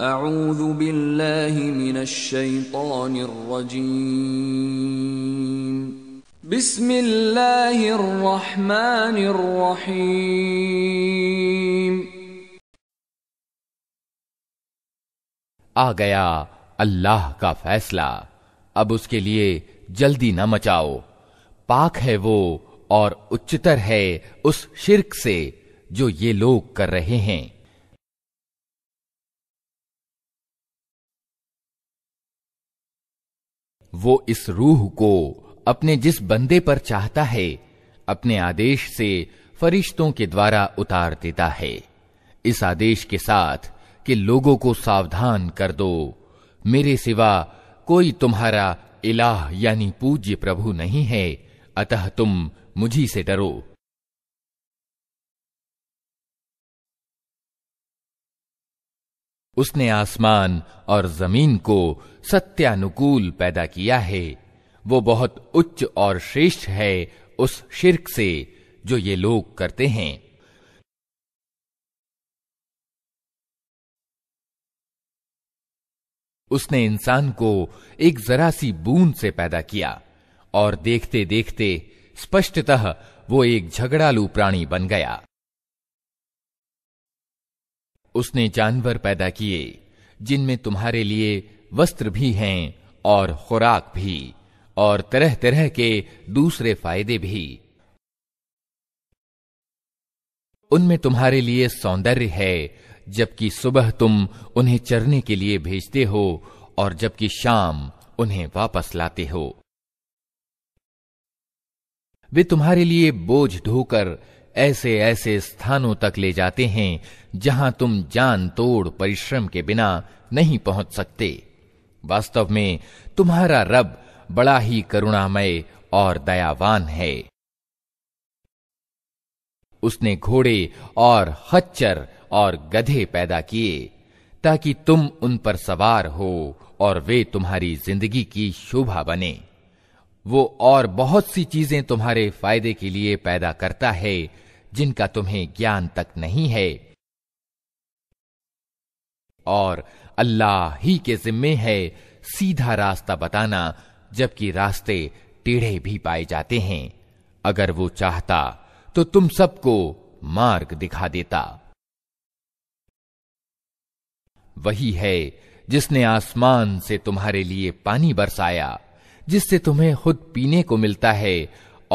أعوذ بالله من الشيطان الرجيم بسم الله الرحمن الرحيم आ गया अल्लाह का फैसला अब उसके लिए जल्दी न मचाओ पाक है वो और उच्चतर है उस शिरक से जो ये लोग कर रहे हैं वो इस रूह को अपने जिस बंदे पर चाहता है अपने आदेश से फरिश्तों के द्वारा उतार देता है इस आदेश के साथ कि लोगों को सावधान कर दो मेरे सिवा कोई तुम्हारा इलाह यानी पूज्य प्रभु नहीं है अतः तुम मुझी से डरो उसने आसमान और जमीन को सत्यानुकूल पैदा किया है वो बहुत उच्च और श्रेष्ठ है उस शिरक से जो ये लोग करते हैं उसने इंसान को एक जरा सी बूंद से पैदा किया और देखते देखते स्पष्टतः वो एक झगड़ालू प्राणी बन गया उसने जानवर पैदा किए जिनमें तुम्हारे लिए वस्त्र भी हैं और खुराक भी और तरह तरह के दूसरे फायदे भी उनमें तुम्हारे लिए सौंदर्य है जबकि सुबह तुम उन्हें चरने के लिए भेजते हो और जबकि शाम उन्हें वापस लाते हो वे तुम्हारे लिए बोझ ढोकर ऐसे ऐसे स्थानों तक ले जाते हैं जहां तुम जान तोड़ परिश्रम के बिना नहीं पहुंच सकते वास्तव में तुम्हारा रब बड़ा ही करुणामय और दयावान है उसने घोड़े और हच्चर और गधे पैदा किए ताकि तुम उन पर सवार हो और वे तुम्हारी जिंदगी की शोभा बने वो और बहुत सी चीजें तुम्हारे फायदे के लिए पैदा करता है जिनका तुम्हें ज्ञान तक नहीं है और अल्लाह ही के जिम्मे है सीधा रास्ता बताना जबकि रास्ते टेढ़े भी पाए जाते हैं अगर वो चाहता तो तुम सबको मार्ग दिखा देता वही है जिसने आसमान से तुम्हारे लिए पानी बरसाया जिससे तुम्हें खुद पीने को मिलता है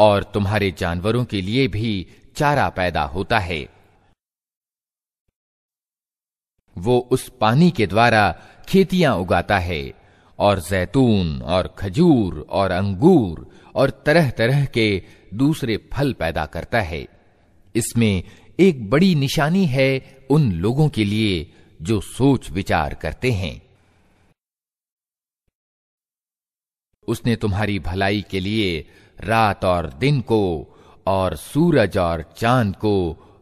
और तुम्हारे जानवरों के लिए भी चारा पैदा होता है वो उस पानी के द्वारा खेतियां उगाता है और जैतून और खजूर और अंगूर और तरह तरह के दूसरे फल पैदा करता है इसमें एक बड़ी निशानी है उन लोगों के लिए जो सोच विचार करते हैं उसने तुम्हारी भलाई के लिए रात और दिन को और सूरज और चांद को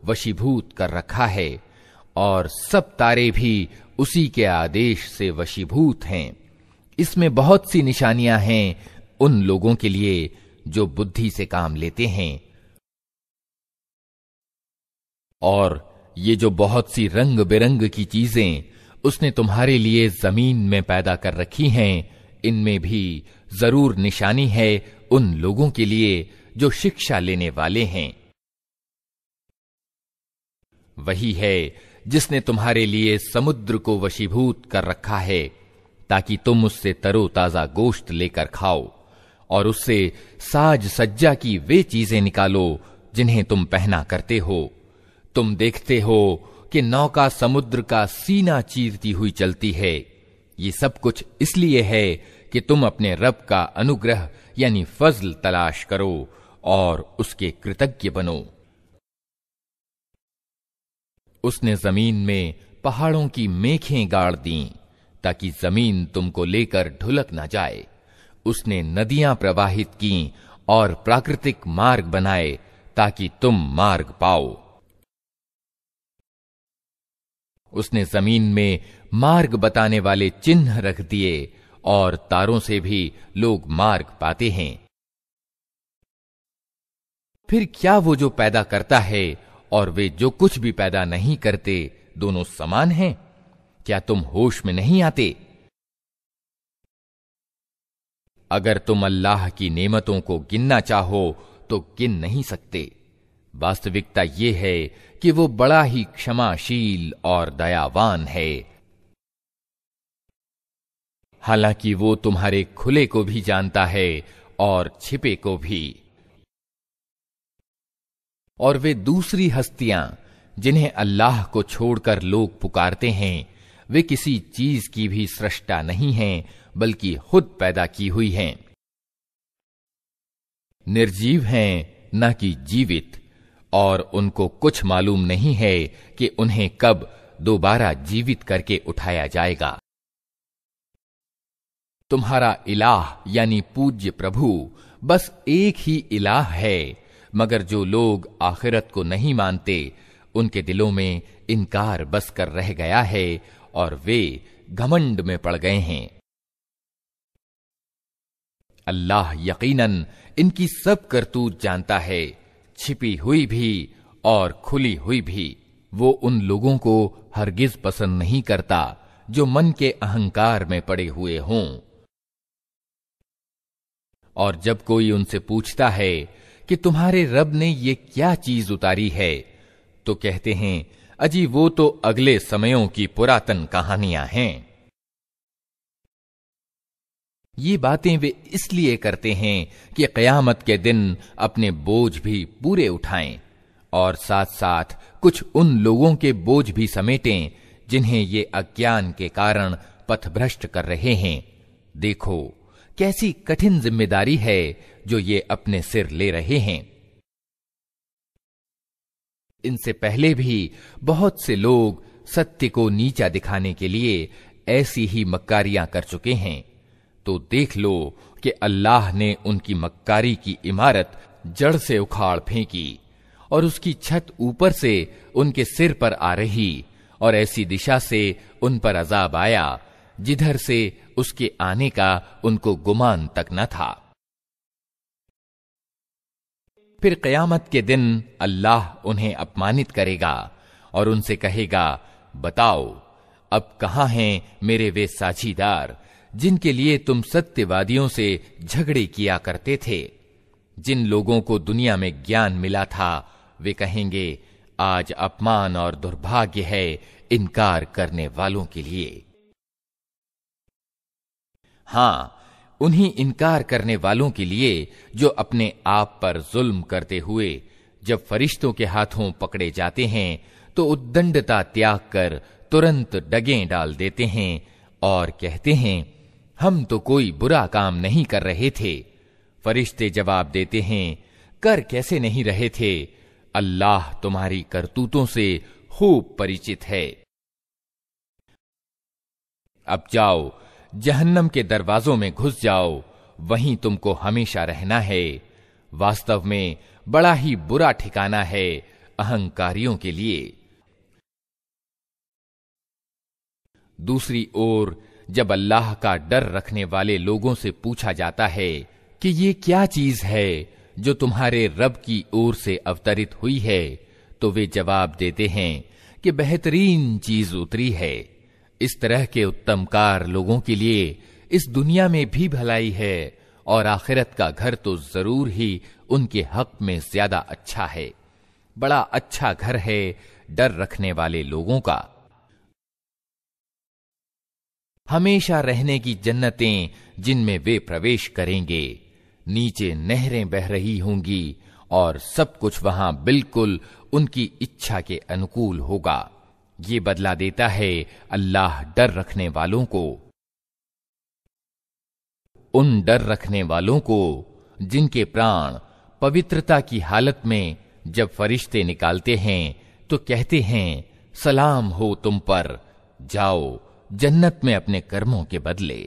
वशीभूत कर रखा है और सब तारे भी उसी के आदेश से वशीभूत हैं इसमें बहुत सी निशानियां हैं उन लोगों के लिए जो बुद्धि से काम लेते हैं और ये जो बहुत सी रंग बिरंग की चीजें उसने तुम्हारे लिए जमीन में पैदा कर रखी हैं इनमें भी जरूर निशानी है उन लोगों के लिए जो शिक्षा लेने वाले हैं वही है जिसने तुम्हारे लिए समुद्र को वशीभूत कर रखा है ताकि तुम उससे तरोताजा गोश्त लेकर खाओ और उससे साज सज्जा की वे चीजें निकालो जिन्हें तुम पहना करते हो तुम देखते हो कि नौका समुद्र का सीना चीरती हुई चलती है ये सब कुछ इसलिए है कि तुम अपने रब का अनुग्रह यानी फजल तलाश करो और उसके कृतज्ञ बनो उसने जमीन में पहाड़ों की मेखें गाड़ दी ताकि जमीन तुमको लेकर ढुलक ना जाए उसने नदियां प्रवाहित की और प्राकृतिक मार्ग बनाए ताकि तुम मार्ग पाओ उसने जमीन में मार्ग बताने वाले चिन्ह रख दिए और तारों से भी लोग मार्ग पाते हैं फिर क्या वो जो पैदा करता है और वे जो कुछ भी पैदा नहीं करते दोनों समान हैं क्या तुम होश में नहीं आते अगर तुम अल्लाह की नेमतों को गिनना चाहो तो गिन नहीं सकते वास्तविकता यह है कि वो बड़ा ही क्षमाशील और दयावान है हालांकि वो तुम्हारे खुले को भी जानता है और छिपे को भी और वे दूसरी हस्तियां जिन्हें अल्लाह को छोड़कर लोग पुकारते हैं वे किसी चीज की भी सृष्टा नहीं हैं बल्कि खुद पैदा की हुई हैं निर्जीव हैं न कि जीवित और उनको कुछ मालूम नहीं है कि उन्हें कब दोबारा जीवित करके उठाया जाएगा तुम्हारा इलाह यानी पूज्य प्रभु बस एक ही इलाह है मगर जो लोग आखिरत को नहीं मानते उनके दिलों में इनकार बस कर रह गया है और वे घमंड में पड़ गए हैं अल्लाह यकीनन इनकी सब करतूत जानता है छिपी हुई भी और खुली हुई भी वो उन लोगों को हरगिज पसंद नहीं करता जो मन के अहंकार में पड़े हुए हों और जब कोई उनसे पूछता है कि तुम्हारे रब ने ये क्या चीज उतारी है तो कहते हैं अजी वो तो अगले समयों की पुरातन कहानियां हैं ये बातें वे इसलिए करते हैं कि कयामत के दिन अपने बोझ भी पूरे उठाएं और साथ साथ कुछ उन लोगों के बोझ भी समेटें जिन्हें ये अज्ञान के कारण पथभ्रष्ट कर रहे हैं देखो कैसी कठिन जिम्मेदारी है जो ये अपने सिर ले रहे हैं इनसे पहले भी बहुत से लोग सत्य को नीचा दिखाने के लिए ऐसी ही मक्कारियां कर चुके हैं तो देख लो कि अल्लाह ने उनकी मक्कारी की इमारत जड़ से उखाड़ फेंकी और उसकी छत ऊपर से उनके सिर पर आ रही और ऐसी दिशा से उन पर अजाब आया जिधर से उसके आने का उनको गुमान तक न था फिर कयामत के दिन अल्लाह उन्हें अपमानित करेगा और उनसे कहेगा बताओ अब कहा हैं मेरे वे साझीदार जिनके लिए तुम सत्यवादियों से झगड़े किया करते थे जिन लोगों को दुनिया में ज्ञान मिला था वे कहेंगे आज अपमान और दुर्भाग्य है इनकार करने वालों के लिए हां उन्हीं इनकार करने वालों के लिए जो अपने आप पर जुल्म करते हुए जब फरिश्तों के हाथों पकड़े जाते हैं तो उद्दंडता त्याग कर तुरंत डगे डाल देते हैं और कहते हैं हम तो कोई बुरा काम नहीं कर रहे थे फरिश्ते जवाब देते हैं कर कैसे नहीं रहे थे अल्लाह तुम्हारी करतूतों से खूब परिचित है अब जाओ जहन्नम के दरवाजों में घुस जाओ वहीं तुमको हमेशा रहना है वास्तव में बड़ा ही बुरा ठिकाना है अहंकारियों के लिए दूसरी ओर जब अल्लाह का डर रखने वाले लोगों से पूछा जाता है कि ये क्या चीज है जो तुम्हारे रब की ओर से अवतरित हुई है तो वे जवाब देते हैं कि बेहतरीन चीज उतरी है इस तरह के उत्तम कार लोगों के लिए इस दुनिया में भी भलाई है और आखिरत का घर तो जरूर ही उनके हक में ज्यादा अच्छा है बड़ा अच्छा घर है डर रखने वाले लोगों का हमेशा रहने की जन्नतें जिनमें वे प्रवेश करेंगे नीचे नहरें बह रही होंगी और सब कुछ वहां बिल्कुल उनकी इच्छा के अनुकूल होगा ये बदला देता है अल्लाह डर रखने वालों को उन डर रखने वालों को जिनके प्राण पवित्रता की हालत में जब फरिश्ते निकालते हैं तो कहते हैं सलाम हो तुम पर जाओ जन्नत में अपने कर्मों के बदले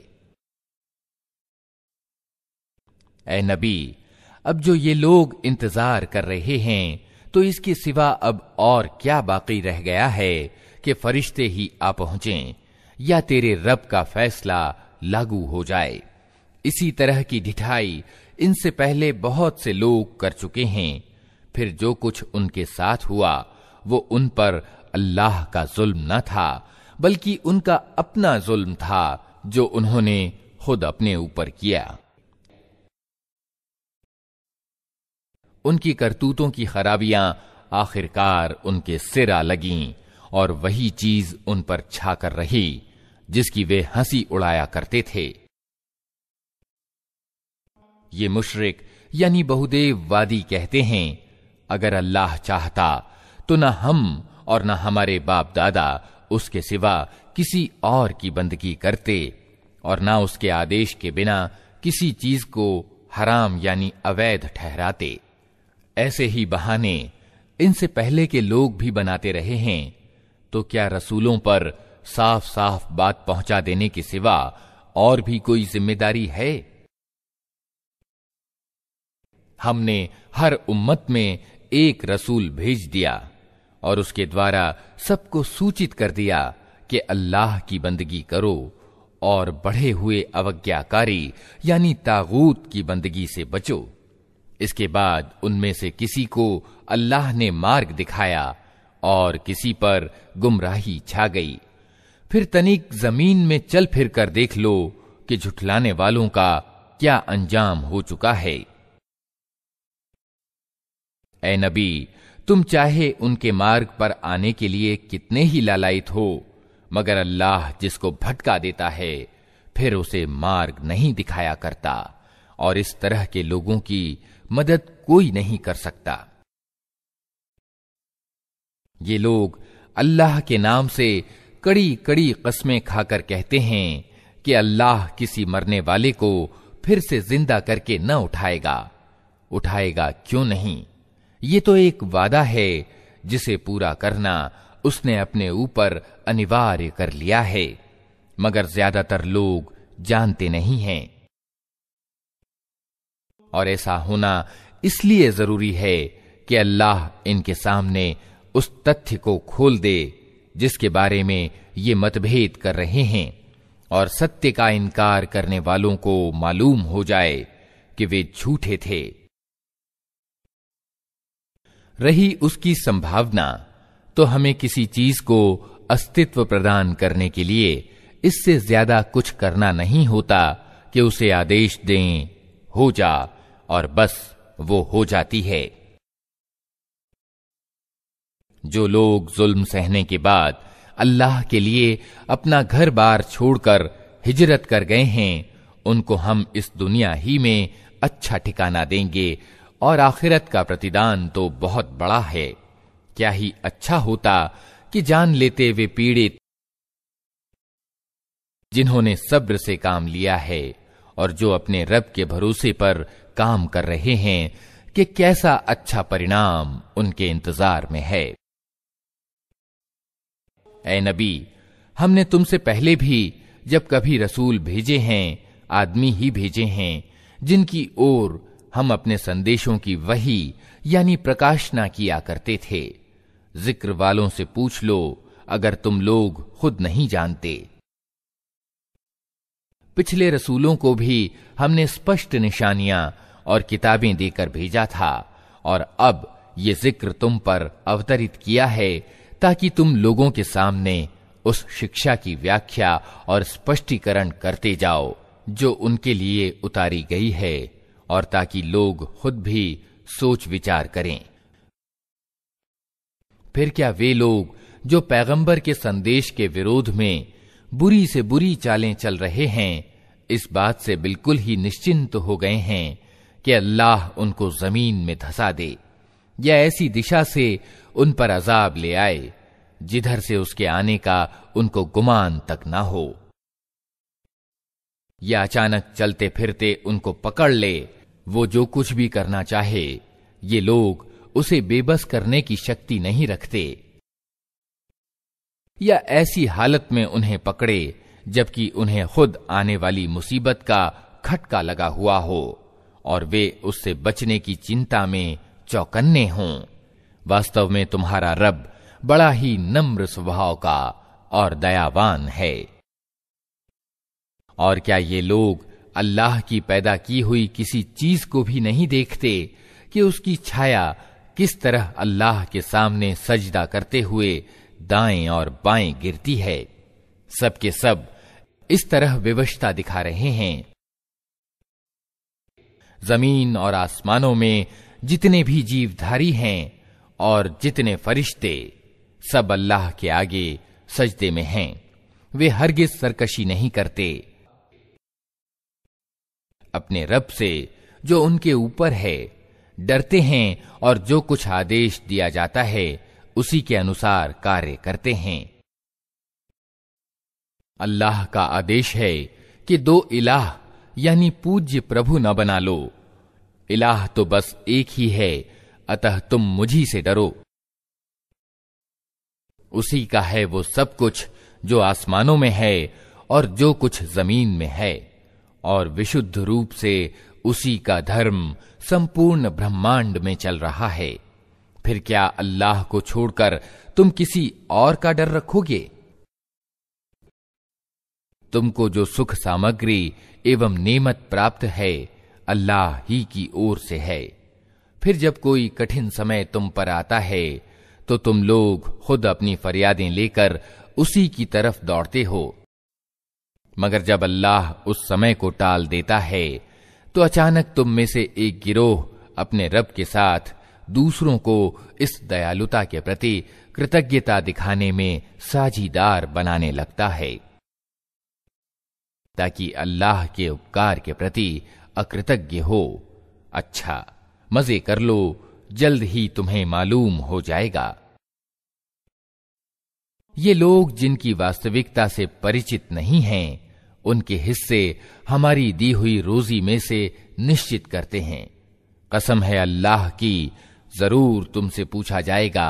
ए नबी अब जो ये लोग इंतजार कर रहे हैं तो इसके सिवा अब और क्या बाकी रह गया है कि फरिश्ते ही आ पहुंचे या तेरे रब का फैसला लागू हो जाए इसी तरह की ढिठाई इनसे पहले बहुत से लोग कर चुके हैं फिर जो कुछ उनके साथ हुआ वो उन पर अल्लाह का जुल्म न था बल्कि उनका अपना जुल्म था जो उन्होंने खुद अपने ऊपर किया उनकी करतूतों की खराबियां आखिरकार उनके सिरा लगीं और वही चीज उन पर छाकर रही जिसकी वे हंसी उड़ाया करते थे ये मुशरिक यानी बहुदेव वादी कहते हैं अगर अल्लाह चाहता तो न हम और न हमारे बाप दादा उसके सिवा किसी और की बंदगी करते और ना उसके आदेश के बिना किसी चीज को हराम यानी अवैध ठहराते ऐसे ही बहाने इनसे पहले के लोग भी बनाते रहे हैं तो क्या रसूलों पर साफ साफ बात पहुंचा देने के सिवा और भी कोई जिम्मेदारी है हमने हर उम्मत में एक रसूल भेज दिया और उसके द्वारा सबको सूचित कर दिया कि अल्लाह की बंदगी करो और बढ़े हुए अवज्ञाकारी यानी तागूत की बंदगी से बचो इसके बाद उनमें से किसी को अल्लाह ने मार्ग दिखाया और किसी पर गुमराही छा गई फिर तनिक जमीन में चल फिर कर देख लो कि झुठलाने वालों का क्या अंजाम हो चुका है ए नबी तुम चाहे उनके मार्ग पर आने के लिए कितने ही लालायित हो मगर अल्लाह जिसको भटका देता है फिर उसे मार्ग नहीं दिखाया करता और इस तरह के लोगों की मदद कोई नहीं कर सकता ये लोग अल्लाह के नाम से कड़ी कड़ी कस्में खाकर कहते हैं कि अल्लाह किसी मरने वाले को फिर से जिंदा करके न उठाएगा उठाएगा क्यों नहीं ये तो एक वादा है जिसे पूरा करना उसने अपने ऊपर अनिवार्य कर लिया है मगर ज्यादातर लोग जानते नहीं हैं और ऐसा होना इसलिए जरूरी है कि अल्लाह इनके सामने उस तथ्य को खोल दे जिसके बारे में ये मतभेद कर रहे हैं और सत्य का इनकार करने वालों को मालूम हो जाए कि वे झूठे थे रही उसकी संभावना तो हमें किसी चीज को अस्तित्व प्रदान करने के लिए इससे ज्यादा कुछ करना नहीं होता कि उसे आदेश दें हो जा और बस वो हो जाती है जो लोग जुल्म सहने के बाद अल्लाह के लिए अपना घर बार छोड़कर हिजरत कर गए हैं उनको हम इस दुनिया ही में अच्छा ठिकाना देंगे और आखिरत का प्रतिदान तो बहुत बड़ा है क्या ही अच्छा होता कि जान लेते वे पीड़ित जिन्होंने सब्र से काम लिया है और जो अपने रब के भरोसे पर काम कर रहे हैं कि कैसा अच्छा परिणाम उनके इंतजार में है ए नबी हमने तुमसे पहले भी जब कभी रसूल भेजे हैं आदमी ही भेजे हैं जिनकी ओर हम अपने संदेशों की वही यानी प्रकाशना किया करते थे जिक्र वालों से पूछ लो अगर तुम लोग खुद नहीं जानते पिछले रसूलों को भी हमने स्पष्ट निशानियां और किताबें देकर भेजा था और अब ये जिक्र तुम पर अवतरित किया है ताकि तुम लोगों के सामने उस शिक्षा की व्याख्या और स्पष्टीकरण करते जाओ जो उनके लिए उतारी गई है और ताकि लोग खुद भी सोच विचार करें फिर क्या वे लोग जो पैगंबर के संदेश के विरोध में बुरी से बुरी चालें चल रहे हैं इस बात से बिल्कुल ही निश्चिंत तो हो गए हैं कि अल्लाह उनको जमीन में धसा दे या ऐसी दिशा से उन पर अजाब ले आए जिधर से उसके आने का उनको गुमान तक ना हो या अचानक चलते फिरते उनको पकड़ ले वो जो कुछ भी करना चाहे ये लोग उसे बेबस करने की शक्ति नहीं रखते या ऐसी हालत में उन्हें पकड़े जबकि उन्हें खुद आने वाली मुसीबत का खटका लगा हुआ हो और वे उससे बचने की चिंता में चौकन्ने हों वास्तव में तुम्हारा रब बड़ा ही नम्र स्वभाव का और दयावान है और क्या ये लोग अल्लाह की पैदा की हुई किसी चीज को भी नहीं देखते कि उसकी छाया किस तरह अल्लाह के सामने सजदा करते हुए दाएं और बाएं गिरती है सबके सब इस तरह विवशता दिखा रहे हैं जमीन और आसमानों में जितने भी जीवधारी हैं और जितने फरिश्ते सब अल्लाह के आगे सजदे में हैं वे हरगिज सरकशी नहीं करते अपने रब से जो उनके ऊपर है डरते हैं और जो कुछ आदेश दिया जाता है उसी के अनुसार कार्य करते हैं अल्लाह का आदेश है कि दो इलाह यानी पूज्य प्रभु न बना लो इलाह तो बस एक ही है अतः तुम मुझी से डरो उसी का है वो सब कुछ जो आसमानों में है और जो कुछ जमीन में है और विशुद्ध रूप से उसी का धर्म संपूर्ण ब्रह्मांड में चल रहा है फिर क्या अल्लाह को छोड़कर तुम किसी और का डर रखोगे तुमको जो सुख सामग्री एवं नेमत प्राप्त है अल्लाह ही की ओर से है फिर जब कोई कठिन समय तुम पर आता है तो तुम लोग खुद अपनी फरियादें लेकर उसी की तरफ दौड़ते हो मगर जब अल्लाह उस समय को टाल देता है तो अचानक तुम में से एक गिरोह अपने रब के साथ दूसरों को इस दयालुता के प्रति कृतज्ञता दिखाने में साझीदार बनाने लगता है ताकि अल्लाह के उपकार के प्रति अकृतज्ञ हो अच्छा मजे कर लो जल्द ही तुम्हें मालूम हो जाएगा ये लोग जिनकी वास्तविकता से परिचित नहीं हैं उनके हिस्से हमारी दी हुई रोजी में से निश्चित करते हैं कसम है अल्लाह की जरूर तुमसे पूछा जाएगा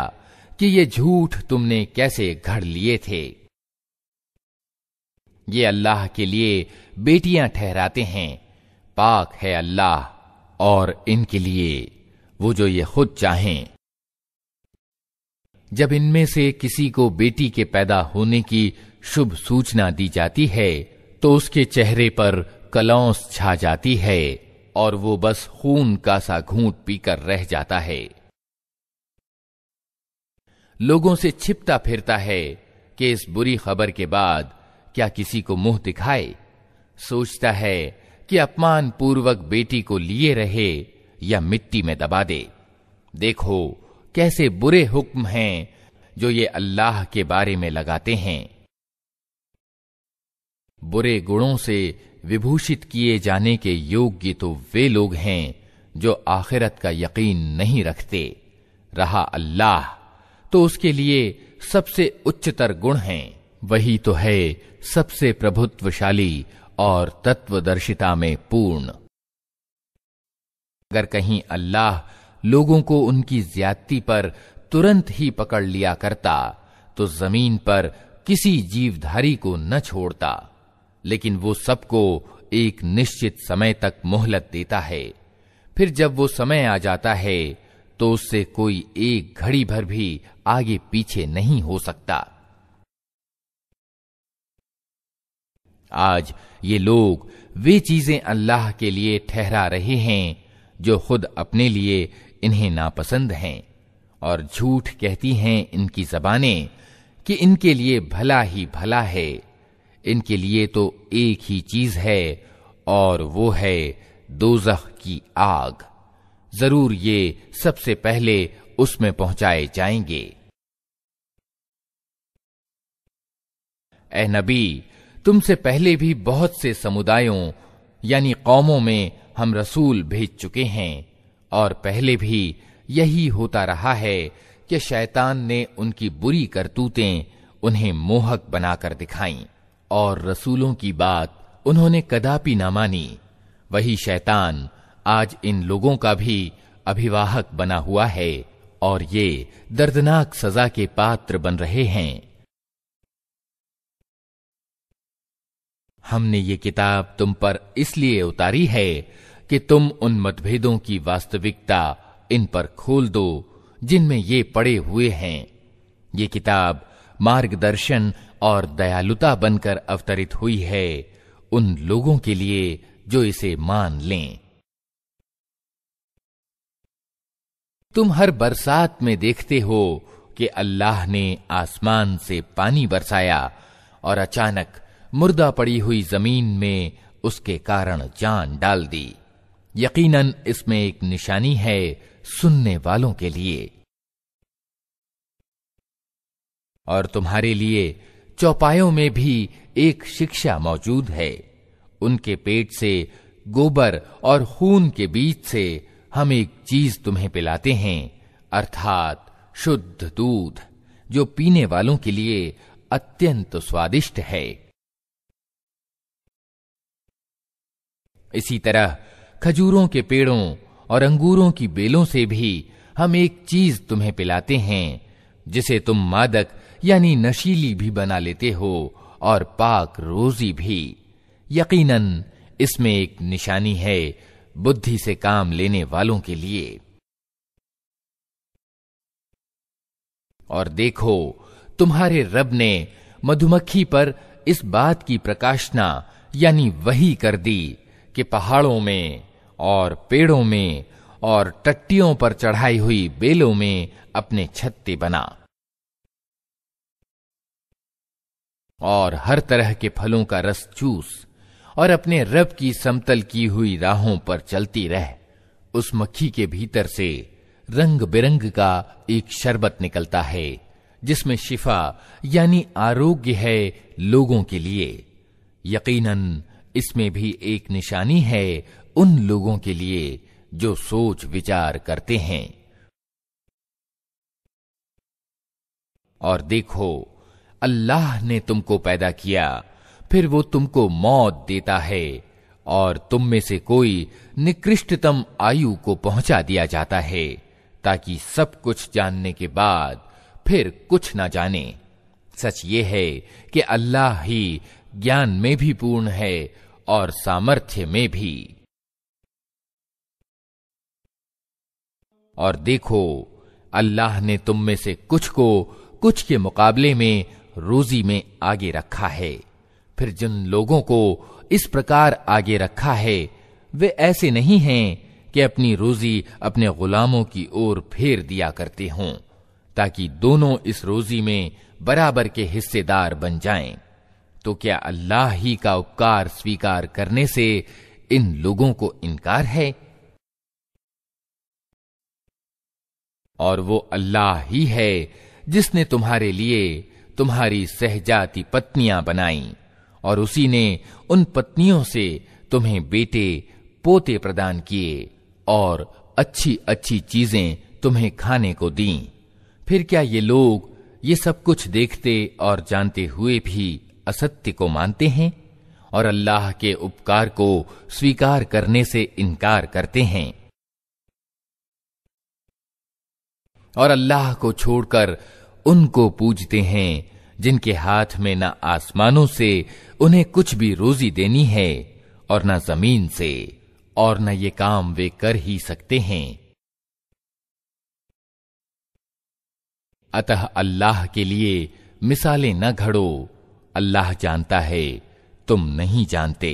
कि ये झूठ तुमने कैसे घड़ लिए थे ये अल्लाह के लिए बेटियां ठहराते हैं पाक है अल्लाह और इनके लिए वो जो ये खुद चाहें जब इनमें से किसी को बेटी के पैदा होने की शुभ सूचना दी जाती है तो उसके चेहरे पर कलौस छा जाती है और वो बस खून का सा घूंट पीकर रह जाता है लोगों से छिपता फिरता है कि इस बुरी खबर के बाद क्या किसी को मुंह दिखाए सोचता है कि अपमान पूर्वक बेटी को लिए रहे या मिट्टी में दबा दे देखो कैसे बुरे हुक्म हैं जो ये अल्लाह के बारे में लगाते हैं बुरे गुणों से विभूषित किए जाने के योग्य तो वे लोग हैं जो आखिरत का यकीन नहीं रखते रहा अल्लाह तो उसके लिए सबसे उच्चतर गुण हैं वही तो है सबसे प्रभुत्वशाली और तत्वदर्शिता में पूर्ण अगर कहीं अल्लाह लोगों को उनकी ज्यादती पर तुरंत ही पकड़ लिया करता तो जमीन पर किसी जीवधारी को न छोड़ता लेकिन वो सबको एक निश्चित समय तक मोहलत देता है फिर जब वो समय आ जाता है तो उससे कोई एक घड़ी भर भी आगे पीछे नहीं हो सकता आज ये लोग वे चीजें अल्लाह के लिए ठहरा रहे हैं जो खुद अपने लिए इन्हें नापसंद हैं और झूठ कहती हैं इनकी जबाने कि इनके लिए भला ही भला है इनके लिए तो एक ही चीज है और वो है दोजख की आग जरूर ये सबसे पहले उसमें पहुंचाए जाएंगे ए नबी तुमसे पहले भी बहुत से समुदायों यानी कौमों में हम रसूल भेज चुके हैं और पहले भी यही होता रहा है कि शैतान ने उनकी बुरी करतूतें उन्हें मोहक बनाकर दिखाई और रसूलों की बात उन्होंने कदापि ना मानी वही शैतान आज इन लोगों का भी अभिवाहक बना हुआ है और ये दर्दनाक सजा के पात्र बन रहे हैं हमने ये किताब तुम पर इसलिए उतारी है कि तुम उन मतभेदों की वास्तविकता इन पर खोल दो जिनमें ये पड़े हुए हैं ये किताब मार्गदर्शन और दयालुता बनकर अवतरित हुई है उन लोगों के लिए जो इसे मान लें तुम हर बरसात में देखते हो कि अल्लाह ने आसमान से पानी बरसाया और अचानक मुर्दा पड़ी हुई जमीन में उसके कारण जान डाल दी यकीनन इसमें एक निशानी है सुनने वालों के लिए और तुम्हारे लिए चौपायों में भी एक शिक्षा मौजूद है उनके पेट से गोबर और खून के बीच से हम एक चीज तुम्हें पिलाते हैं अर्थात शुद्ध दूध जो पीने वालों के लिए अत्यंत स्वादिष्ट है इसी तरह खजूरों के पेड़ों और अंगूरों की बेलों से भी हम एक चीज तुम्हें पिलाते हैं जिसे तुम मादक यानी नशीली भी बना लेते हो और पाक रोजी भी यकीनन इसमें एक निशानी है बुद्धि से काम लेने वालों के लिए और देखो तुम्हारे रब ने मधुमक्खी पर इस बात की प्रकाशना यानी वही कर दी कि पहाड़ों में और पेड़ों में और टट्टियों पर चढ़ाई हुई बेलों में अपने छत्ते बना और हर तरह के फलों का रस चूस और अपने रब की समतल की हुई राहों पर चलती रह उस मक्खी के भीतर से रंग बिरंग का एक शरबत निकलता है जिसमें शिफा यानी आरोग्य है लोगों के लिए यकीनन इसमें भी एक निशानी है उन लोगों के लिए जो सोच विचार करते हैं और देखो अल्लाह ने तुमको पैदा किया फिर वो तुमको मौत देता है और तुम में से कोई निकृष्टतम आयु को पहुंचा दिया जाता है ताकि सब कुछ जानने के बाद फिर कुछ ना जाने सच ये है कि अल्लाह ही ज्ञान में भी पूर्ण है और सामर्थ्य में भी और देखो अल्लाह ने तुम में से कुछ को कुछ के मुकाबले में रोजी में आगे रखा है फिर जिन लोगों को इस प्रकार आगे रखा है वे ऐसे नहीं हैं कि अपनी रोजी अपने गुलामों की ओर फेर दिया करते हों ताकि दोनों इस रोजी में बराबर के हिस्सेदार बन जाएं। तो क्या अल्लाह ही का उपकार स्वीकार करने से इन लोगों को इनकार है और वो अल्लाह ही है जिसने तुम्हारे लिए तुम्हारी सहजाती पत्नियां बनाई और उसी ने उन पत्नियों से तुम्हें बेटे पोते प्रदान किए और अच्छी अच्छी चीजें तुम्हें खाने को दी फिर क्या ये लोग ये सब कुछ देखते और जानते हुए भी असत्य को मानते हैं और अल्लाह के उपकार को स्वीकार करने से इनकार करते हैं और अल्लाह को छोड़कर उनको पूजते हैं जिनके हाथ में ना आसमानों से उन्हें कुछ भी रोजी देनी है और ना जमीन से और न ये काम वे कर ही सकते हैं अतः अल्लाह के लिए मिसालें न घड़ो अल्लाह जानता है तुम नहीं जानते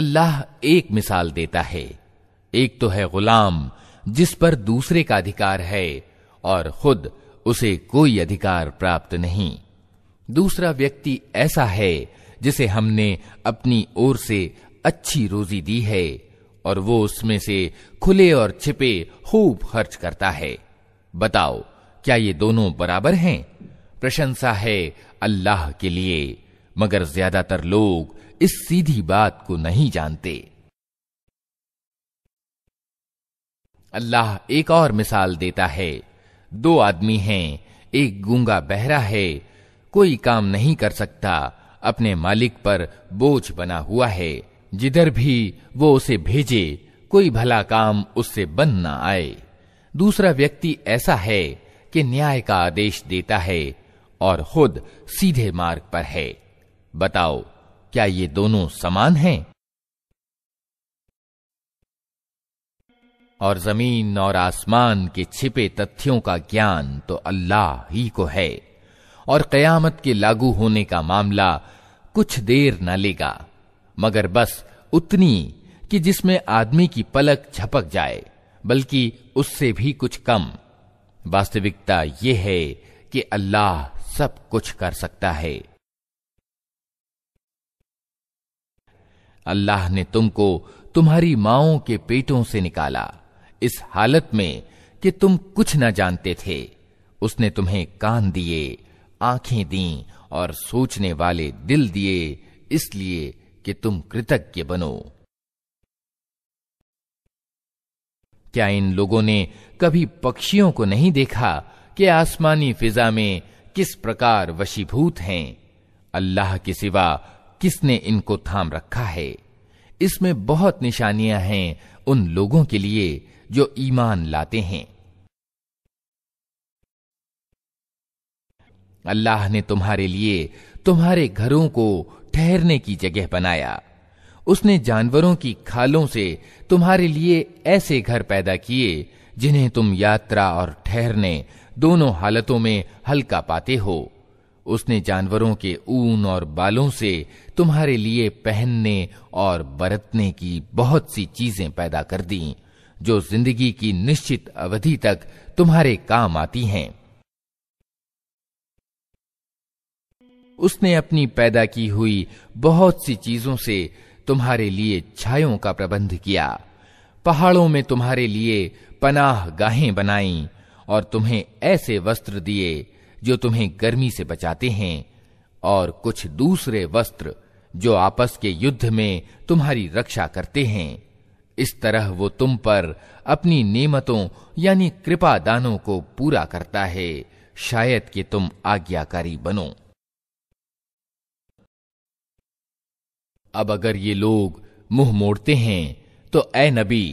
अल्लाह एक मिसाल देता है एक तो है गुलाम जिस पर दूसरे का अधिकार है और खुद उसे कोई अधिकार प्राप्त नहीं दूसरा व्यक्ति ऐसा है जिसे हमने अपनी ओर से अच्छी रोजी दी है और वो उसमें से खुले और छिपे खूब खर्च करता है बताओ क्या ये दोनों बराबर हैं प्रशंसा है अल्लाह के लिए मगर ज्यादातर लोग इस सीधी बात को नहीं जानते अल्लाह एक और मिसाल देता है दो आदमी हैं एक गूंगा बहरा है कोई काम नहीं कर सकता अपने मालिक पर बोझ बना हुआ है जिधर भी वो उसे भेजे कोई भला काम उससे बन ना आए दूसरा व्यक्ति ऐसा है कि न्याय का आदेश देता है और खुद सीधे मार्ग पर है बताओ क्या ये दोनों समान हैं और जमीन और आसमान के छिपे तथ्यों का ज्ञान तो अल्लाह ही को है और कयामत के लागू होने का मामला कुछ देर न लेगा मगर बस उतनी कि जिसमें आदमी की पलक झपक जाए बल्कि उससे भी कुछ कम वास्तविकता यह है कि अल्लाह सब कुछ कर सकता है अल्लाह ने तुमको तुम्हारी माओ के पेटों से निकाला इस हालत में कि तुम कुछ न जानते थे उसने तुम्हें कान दिए आंखें दी और सोचने वाले दिल दिए इसलिए कि तुम कृतज्ञ बनो क्या इन लोगों ने कभी पक्षियों को नहीं देखा कि आसमानी फिजा में किस प्रकार वशीभूत हैं अल्लाह के सिवा किसने इनको थाम रखा है इसमें बहुत निशानियां हैं उन लोगों के लिए जो ईमान लाते हैं अल्लाह ने तुम्हारे लिए तुम्हारे घरों को ठहरने की जगह बनाया उसने जानवरों की खालों से तुम्हारे लिए ऐसे घर पैदा किए जिन्हें तुम यात्रा और ठहरने दोनों हालतों में हल्का पाते हो उसने जानवरों के ऊन और बालों से तुम्हारे लिए पहनने और बरतने की बहुत सी चीजें पैदा कर दी जो जिंदगी की निश्चित अवधि तक तुम्हारे काम आती हैं उसने अपनी पैदा की हुई बहुत सी चीजों से तुम्हारे लिए छायों का प्रबंध किया पहाड़ों में तुम्हारे लिए पनाह गाहें बनाई और तुम्हें ऐसे वस्त्र दिए जो तुम्हें गर्मी से बचाते हैं और कुछ दूसरे वस्त्र जो आपस के युद्ध में तुम्हारी रक्षा करते हैं इस तरह वो तुम पर अपनी नेमतों यानी कृपा दानों को पूरा करता है शायद कि तुम आज्ञाकारी बनो अब अगर ये लोग मुंह मोड़ते हैं तो ए नबी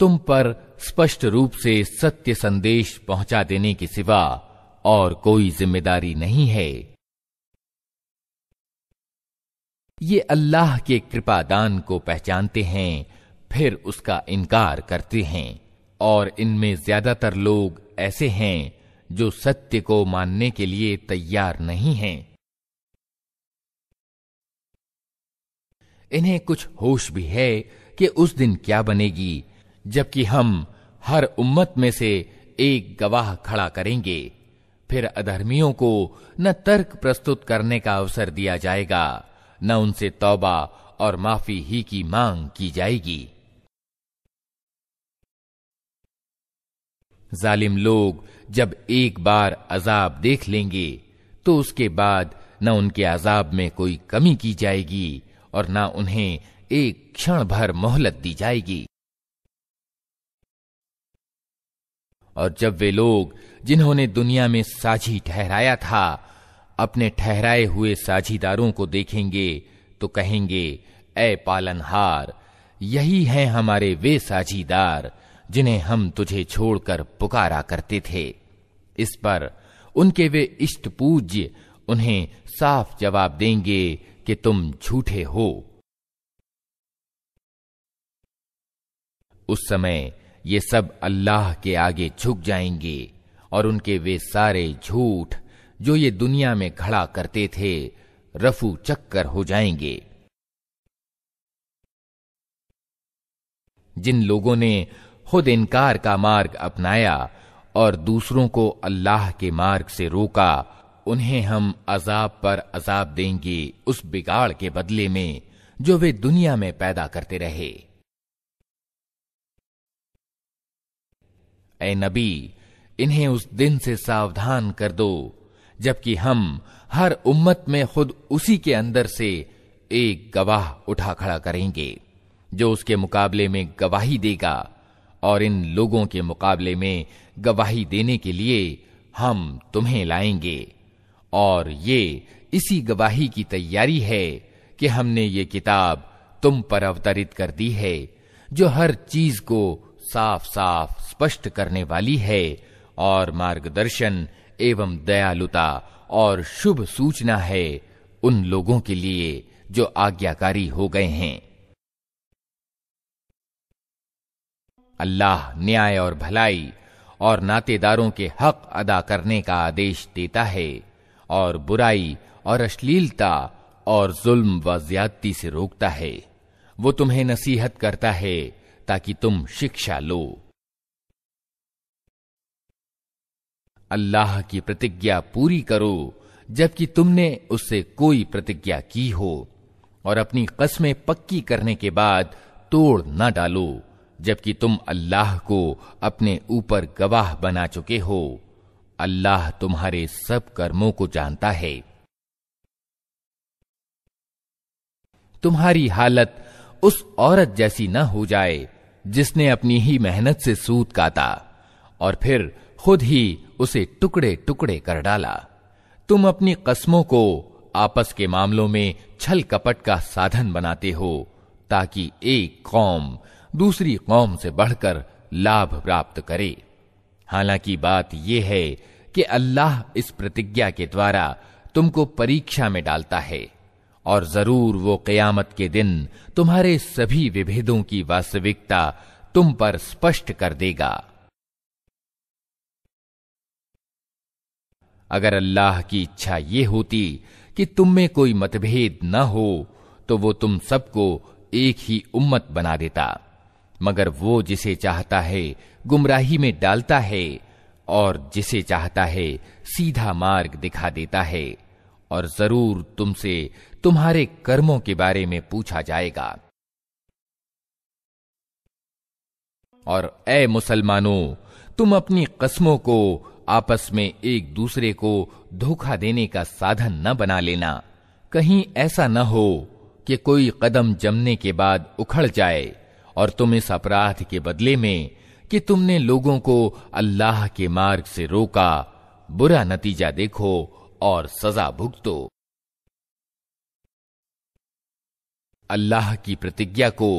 तुम पर स्पष्ट रूप से सत्य संदेश पहुंचा देने के सिवा और कोई जिम्मेदारी नहीं है ये अल्लाह के कृपादान को पहचानते हैं फिर उसका इनकार करते हैं और इनमें ज्यादातर लोग ऐसे हैं जो सत्य को मानने के लिए तैयार नहीं हैं इन्हें कुछ होश भी है कि उस दिन क्या बनेगी जबकि हम हर उम्मत में से एक गवाह खड़ा करेंगे फिर अधर्मियों को न तर्क प्रस्तुत करने का अवसर दिया जाएगा न उनसे तौबा और माफी ही की मांग की जाएगी जालिम लोग जब एक बार अजाब देख लेंगे तो उसके बाद न उनके अजाब में कोई कमी की जाएगी और ना उन्हें एक क्षण भर मोहलत दी जाएगी और जब वे लोग जिन्होंने दुनिया में साझी ठहराया था अपने ठहराए हुए साझीदारों को देखेंगे तो कहेंगे ए पालनहार यही हैं हमारे वे साझीदार जिन्हें हम तुझे छोड़कर पुकारा करते थे इस पर उनके वे इष्ट पूज्य उन्हें साफ जवाब देंगे कि तुम झूठे हो उस समय ये सब अल्लाह के आगे झुक जाएंगे और उनके वे सारे झूठ जो ये दुनिया में खड़ा करते थे रफू चक्कर हो जाएंगे जिन लोगों ने खुद इनकार का मार्ग अपनाया और दूसरों को अल्लाह के मार्ग से रोका उन्हें हम अजाब पर अजाब देंगे उस बिगाड़ के बदले में जो वे दुनिया में पैदा करते रहे ए नबी इन्हें उस दिन से सावधान कर दो जबकि हम हर उम्मत में खुद उसी के अंदर से एक गवाह उठा खड़ा करेंगे जो उसके मुकाबले में गवाही देगा और इन लोगों के मुकाबले में गवाही देने के लिए हम तुम्हें लाएंगे और ये इसी गवाही की तैयारी है कि हमने ये किताब तुम पर अवतरित कर दी है जो हर चीज को साफ साफ स्पष्ट करने वाली है और मार्गदर्शन एवं दयालुता और शुभ सूचना है उन लोगों के लिए जो आज्ञाकारी हो गए हैं अल्लाह न्याय और भलाई और नातेदारों के हक अदा करने का आदेश देता है और बुराई और अश्लीलता और जुल्म व ज्यादती से रोकता है वो तुम्हें नसीहत करता है ताकि तुम शिक्षा लो अल्लाह की प्रतिज्ञा पूरी करो जबकि तुमने उससे कोई प्रतिज्ञा की हो और अपनी कस्में पक्की करने के बाद तोड़ न डालो जबकि तुम अल्लाह को अपने ऊपर गवाह बना चुके हो अल्लाह तुम्हारे सब कर्मों को जानता है तुम्हारी हालत उस औरत जैसी न हो जाए जिसने अपनी ही मेहनत से सूत काटा और फिर खुद ही उसे टुकड़े टुकड़े कर डाला तुम अपनी कस्मों को आपस के मामलों में छल कपट का साधन बनाते हो ताकि एक कौम दूसरी कौम से बढ़कर लाभ प्राप्त करे हालांकि बात यह है कि अल्लाह इस प्रतिज्ञा के द्वारा तुमको परीक्षा में डालता है और जरूर वो कयामत के दिन तुम्हारे सभी विभेदों की वास्तविकता तुम पर स्पष्ट कर देगा अगर अल्लाह की इच्छा ये होती कि तुम में कोई मतभेद न हो तो वो तुम सबको एक ही उम्मत बना देता मगर वो जिसे चाहता है गुमराही में डालता है और जिसे चाहता है सीधा मार्ग दिखा देता है और जरूर तुमसे तुम्हारे कर्मों के बारे में पूछा जाएगा और ए मुसलमानों तुम अपनी कस्मों को आपस में एक दूसरे को धोखा देने का साधन न बना लेना कहीं ऐसा न हो कि कोई कदम जमने के बाद उखड़ जाए और तुम इस अपराध के बदले में कि तुमने लोगों को अल्लाह के मार्ग से रोका बुरा नतीजा देखो और सजा भुगतो अल्लाह की प्रतिज्ञा को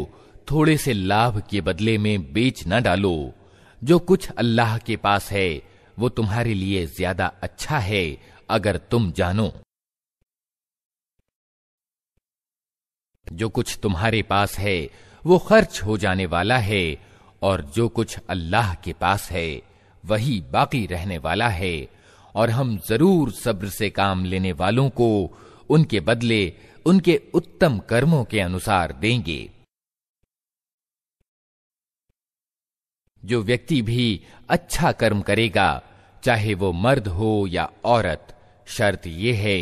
थोड़े से लाभ के बदले में बेच न डालो जो कुछ अल्लाह के पास है वो तुम्हारे लिए ज्यादा अच्छा है अगर तुम जानो जो कुछ तुम्हारे पास है वो खर्च हो जाने वाला है और जो कुछ अल्लाह के पास है वही बाकी रहने वाला है और हम जरूर सब्र से काम लेने वालों को उनके बदले उनके उत्तम कर्मों के अनुसार देंगे जो व्यक्ति भी अच्छा कर्म करेगा चाहे वो मर्द हो या औरत शर्त ये है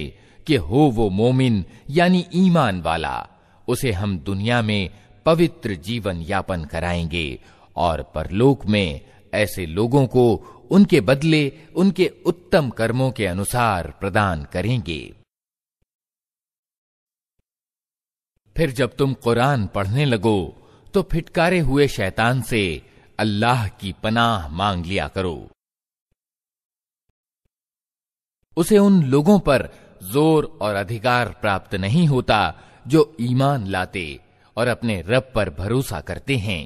कि हो वो मोमिन यानी ईमान वाला उसे हम दुनिया में पवित्र जीवन यापन कराएंगे और परलोक में ऐसे लोगों को उनके बदले उनके उत्तम कर्मों के अनुसार प्रदान करेंगे फिर जब तुम कुरान पढ़ने लगो तो फिटकारे हुए शैतान से अल्लाह की पनाह मांग लिया करो उसे उन लोगों पर जोर और अधिकार प्राप्त नहीं होता जो ईमान लाते और अपने रब पर भरोसा करते हैं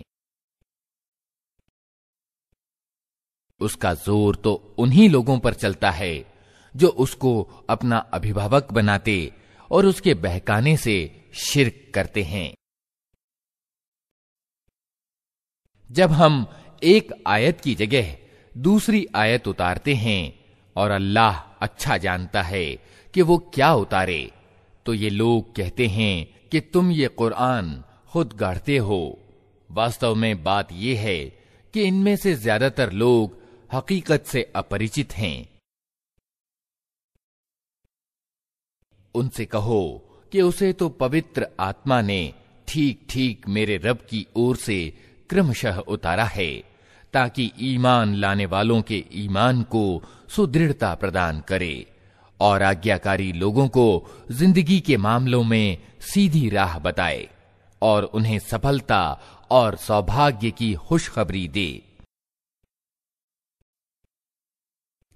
उसका जोर तो उन्हीं लोगों पर चलता है जो उसको अपना अभिभावक बनाते और उसके बहकाने से शिरक करते हैं जब हम एक आयत की जगह दूसरी आयत उतारते हैं और अल्लाह अच्छा जानता है कि वो क्या उतारे तो ये लोग कहते हैं कि तुम ये कुरान खुद गढ़ते हो वास्तव में बात यह है कि इनमें से ज्यादातर लोग हकीकत से अपरिचित हैं उनसे कहो कि उसे तो पवित्र आत्मा ने ठीक ठीक मेरे रब की ओर से क्रमशः उतारा है ताकि ईमान लाने वालों के ईमान को सुदृढ़ता प्रदान करे और आज्ञाकारी लोगों को जिंदगी के मामलों में सीधी राह बताए और उन्हें सफलता और सौभाग्य की खुशखबरी दे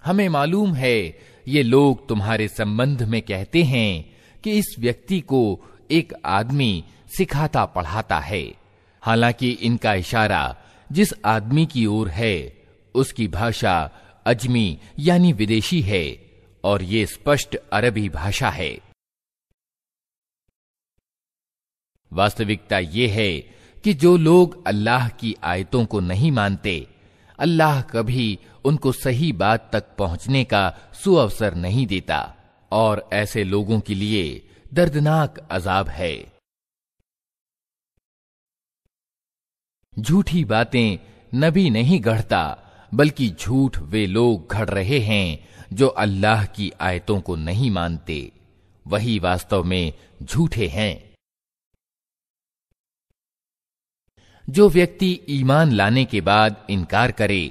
हमें मालूम है ये लोग तुम्हारे संबंध में कहते हैं कि इस व्यक्ति को एक आदमी सिखाता पढ़ाता है हालांकि इनका इशारा जिस आदमी की ओर है उसकी भाषा अजमी यानी विदेशी है और ये स्पष्ट अरबी भाषा है वास्तविकता ये है कि जो लोग अल्लाह की आयतों को नहीं मानते अल्लाह कभी उनको सही बात तक पहुंचने का सुअवसर नहीं देता और ऐसे लोगों के लिए दर्दनाक अजाब है झूठी बातें नबी नहीं गढ़ता बल्कि झूठ वे लोग घड़ रहे हैं जो अल्लाह की आयतों को नहीं मानते वही वास्तव में झूठे हैं जो व्यक्ति ईमान लाने के बाद इनकार करे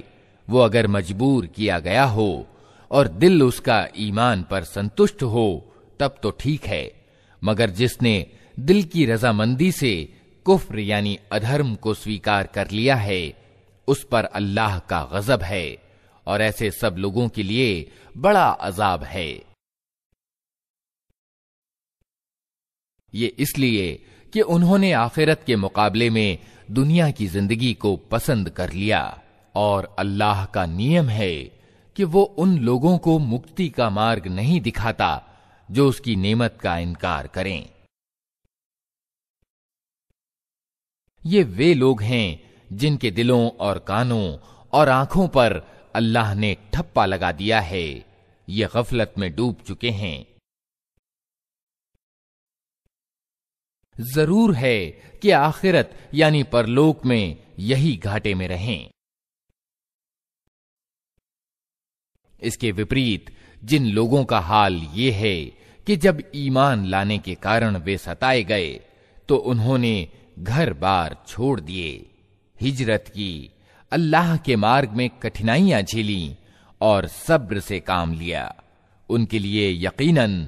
वो अगर मजबूर किया गया हो और दिल उसका ईमान पर संतुष्ट हो तब तो ठीक है मगर जिसने दिल की रजामंदी से कुफ्र यानी अधर्म को स्वीकार कर लिया है उस पर अल्लाह का गजब है और ऐसे सब लोगों के लिए बड़ा अजाब है ये इसलिए कि उन्होंने आखिरत के मुकाबले में दुनिया की जिंदगी को पसंद कर लिया और अल्लाह का नियम है कि वो उन लोगों को मुक्ति का मार्ग नहीं दिखाता जो उसकी नेमत का इनकार करें ये वे लोग हैं जिनके दिलों और कानों और आंखों पर अल्लाह ने ठप्पा लगा दिया है ये गफलत में डूब चुके हैं जरूर है कि आखिरत यानी परलोक में यही घाटे में रहें इसके विपरीत जिन लोगों का हाल ये है कि जब ईमान लाने के कारण वे सताए गए तो उन्होंने घर बार छोड़ दिए हिजरत की अल्लाह के मार्ग में कठिनाइयां झेली और सब्र से काम लिया उनके लिए यकीनन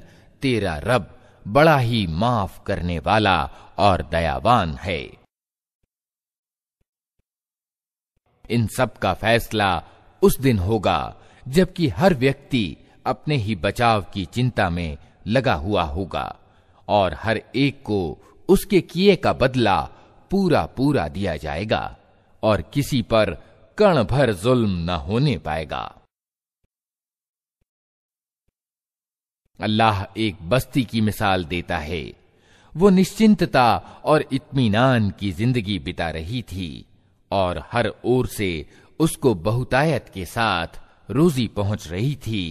तेरा रब बड़ा ही माफ करने वाला और दयावान है इन सब का फैसला उस दिन होगा जबकि हर व्यक्ति अपने ही बचाव की चिंता में लगा हुआ होगा और हर एक को उसके किए का बदला पूरा पूरा दिया जाएगा और किसी पर कण भर जुल्म न होने पाएगा अल्लाह एक बस्ती की मिसाल देता है वो निश्चिंतता और इत्मीनान की जिंदगी बिता रही थी और हर ओर से उसको बहुतायत के साथ रोजी पहुंच रही थी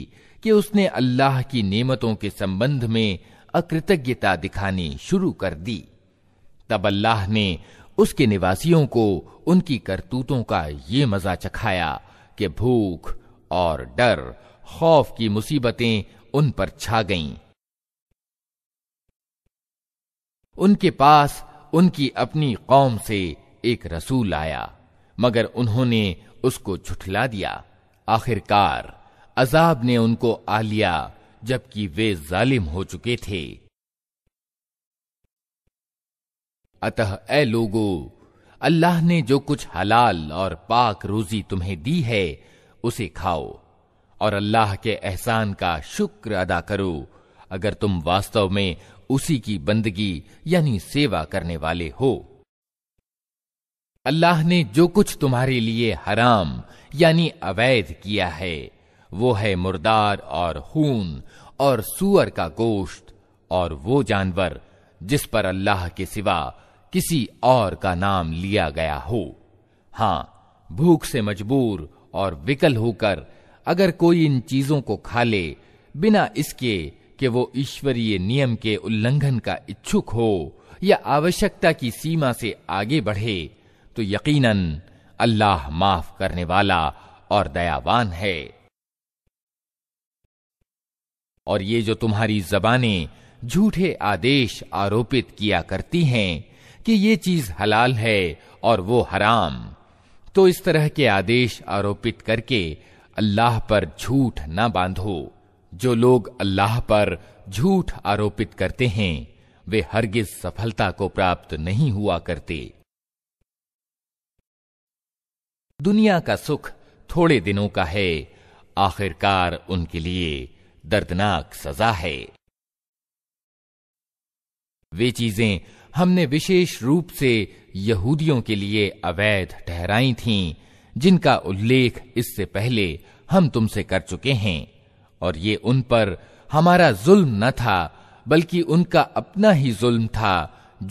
कि उसने अल्लाह की नेमतों के संबंध में अकृतज्ञता दिखानी शुरू कर दी तब अल्लाह ने उसके निवासियों को उनकी करतूतों का ये मजा चखाया कि भूख और डर खौफ की मुसीबतें उन पर छा गईं। उनके पास उनकी अपनी कौम से एक रसूल आया मगर उन्होंने उसको झुठला दिया आखिरकार अजाब ने उनको आ लिया जबकि वे जालिम हो चुके थे अतः ए लोगो अल्लाह ने जो कुछ हलाल और पाक रोजी तुम्हें दी है उसे खाओ और अल्लाह के एहसान का शुक्र अदा करो अगर तुम वास्तव में उसी की बंदगी यानी सेवा करने वाले हो अल्लाह ने जो कुछ तुम्हारे लिए हराम यानी अवैध किया है वो है मुर्दार और खून और सुअर का गोश्त और वो जानवर जिस पर अल्लाह के सिवा किसी और का नाम लिया गया हो हां भूख से मजबूर और विकल होकर अगर कोई इन चीजों को खा ले बिना इसके कि वो ईश्वरीय नियम के उल्लंघन का इच्छुक हो या आवश्यकता की सीमा से आगे बढ़े तो यकीनन अल्लाह माफ करने वाला और दयावान है और ये जो तुम्हारी जबाने झूठे आदेश आरोपित किया करती हैं कि ये चीज हलाल है और वो हराम तो इस तरह के आदेश आरोपित करके अल्लाह पर झूठ न बांधो जो लोग अल्लाह पर झूठ आरोपित करते हैं वे हरगिज सफलता को प्राप्त नहीं हुआ करते दुनिया का सुख थोड़े दिनों का है आखिरकार उनके लिए दर्दनाक सजा है वे चीजें हमने विशेष रूप से यहूदियों के लिए अवैध ठहराई थीं जिनका उल्लेख इससे पहले हम तुमसे कर चुके हैं और ये उन पर हमारा जुल्म न था बल्कि उनका अपना ही जुल्म था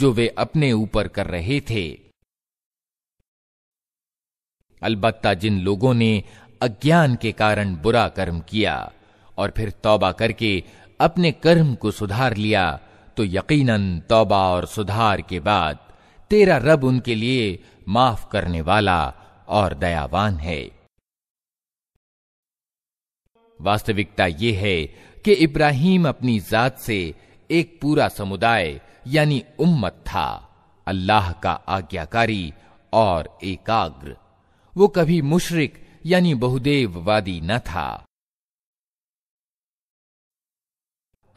जो वे अपने ऊपर कर रहे थे अलबत्ता जिन लोगों ने अज्ञान के कारण बुरा कर्म किया और फिर तौबा करके अपने कर्म को सुधार लिया तो यकीनन तौबा और सुधार के बाद तेरा रब उनके लिए माफ करने वाला और दयावान है वास्तविकता यह है कि इब्राहिम अपनी जात से एक पूरा समुदाय यानी उम्मत था अल्लाह का आज्ञाकारी और एकाग्र वो कभी मुशरिक यानी बहुदेववादी न था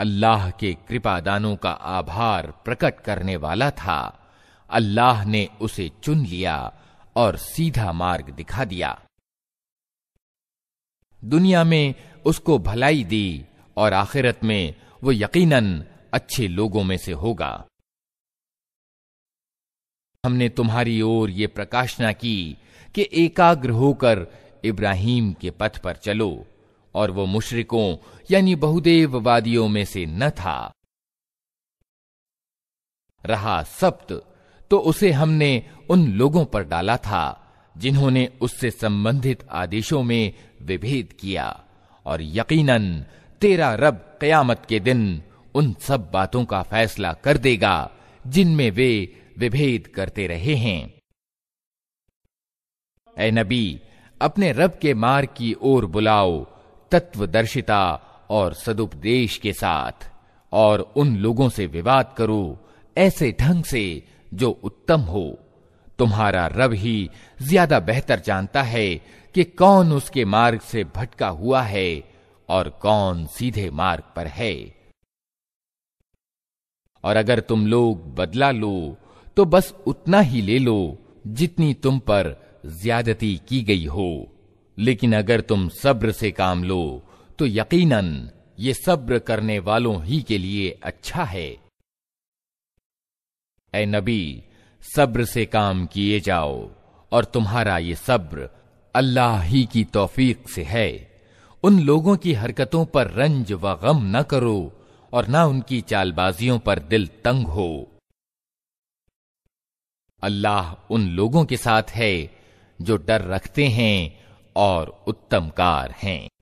अल्लाह के कृपादानों का आभार प्रकट करने वाला था अल्लाह ने उसे चुन लिया और सीधा मार्ग दिखा दिया दुनिया में उसको भलाई दी और आखिरत में वो यकीनन अच्छे लोगों में से होगा हमने तुम्हारी ओर ये प्रकाशना की कि एकाग्र होकर इब्राहिम के पथ पर चलो और वो मुशरिकों यानी बहुदेव वादियों में से न था रहा सप्त तो उसे हमने उन लोगों पर डाला था जिन्होंने उससे संबंधित आदेशों में विभेद किया और यकीनन तेरा रब कयामत के दिन उन सब बातों का फैसला कर देगा जिनमें वे विभेद करते रहे हैं ए नबी अपने रब के मार की ओर बुलाओ तत्वदर्शिता और सदुपदेश के साथ और उन लोगों से विवाद करो ऐसे ढंग से जो उत्तम हो तुम्हारा रब ही ज्यादा बेहतर जानता है कि कौन उसके मार्ग से भटका हुआ है और कौन सीधे मार्ग पर है और अगर तुम लोग बदला लो तो बस उतना ही ले लो जितनी तुम पर ज्यादती की गई हो लेकिन अगर तुम सब्र से काम लो तो यकीनन ये सब्र करने वालों ही के लिए अच्छा है ए नबी सब्र से काम किए जाओ और तुम्हारा ये सब्र अल्लाह ही की तौफीक से है उन लोगों की हरकतों पर रंज व गम न करो और न उनकी चालबाजियों पर दिल तंग हो अल्लाह उन लोगों के साथ है जो डर रखते हैं और उत्तमकार हैं